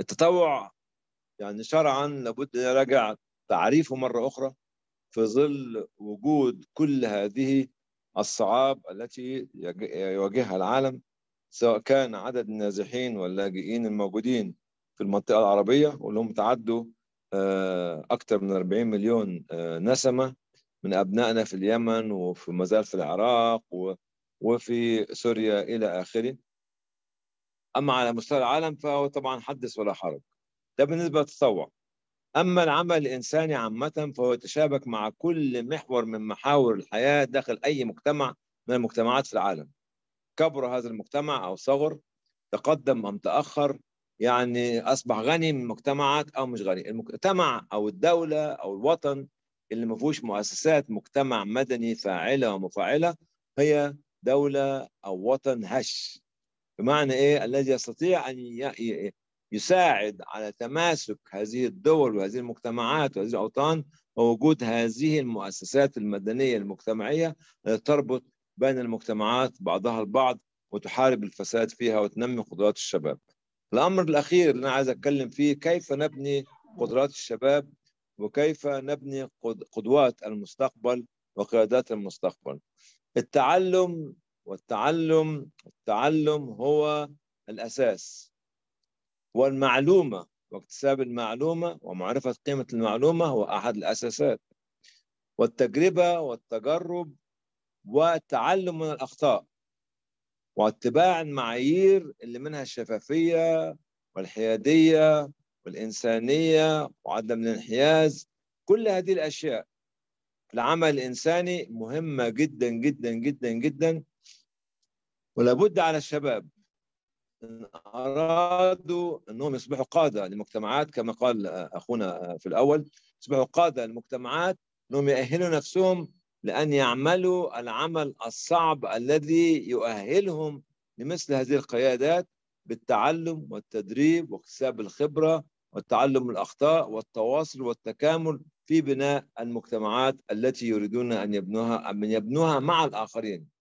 التطوع يعني شرعا لابد ان يراجع تعريفه مره اخرى في ظل وجود كل هذه الصعاب التي يواجهها العالم سواء كان عدد النازحين واللاجئين الموجودين في المنطقه العربيه واللي هم تعدوا آه، اكثر من 40 مليون آه، نسمه من ابنائنا في اليمن وفي مازال في العراق وفي سوريا الى اخره أما على مستوى العالم فهو طبعا حدث ولا حرج ده بالنسبة للتطوع أما العمل الإنساني عامة فهو يتشابك مع كل محور من محاور الحياة داخل أي مجتمع من المجتمعات في العالم كبر هذا المجتمع أو صغر تقدم أم تأخر يعني أصبح غني من مجتمعات أو مش غني المجتمع أو الدولة أو الوطن اللي ما فيهوش مؤسسات مجتمع مدني فاعلة ومفاعلة هي دولة أو وطن هش بمعنى ايه الذي يستطيع ان يساعد على تماسك هذه الدول وهذه المجتمعات وهذه الاوطان ووجود هذه المؤسسات المدنيه المجتمعيه التي تربط بين المجتمعات بعضها البعض وتحارب الفساد فيها وتنمي قدرات الشباب. الامر الاخير اللي انا عايز اتكلم فيه كيف نبني قدرات الشباب وكيف نبني قدوات المستقبل وقيادات المستقبل. التعلم والتعلم التعلم هو الأساس والمعلومة واكتساب المعلومة ومعرفة قيمة المعلومة هو أحد الأساسات والتجربة والتجرب والتعلم من الأخطاء واتباع المعايير اللي منها الشفافية والحيادية والإنسانية وعدم الانحياز كل هذه الأشياء العمل الإنساني مهمة جدا جدا جدا جدا ولا بد على الشباب ان ارادوا انهم يصبحوا قاده للمجتمعات كما قال اخونا في الاول يصبحوا قاده للمجتمعات انهم يؤهلوا نفسهم لان يعملوا العمل الصعب الذي يؤهلهم لمثل هذه القيادات بالتعلم والتدريب واكتساب الخبره والتعلم من الاخطاء والتواصل والتكامل في بناء المجتمعات التي يريدون ان يبنوها ان يبنوها مع الاخرين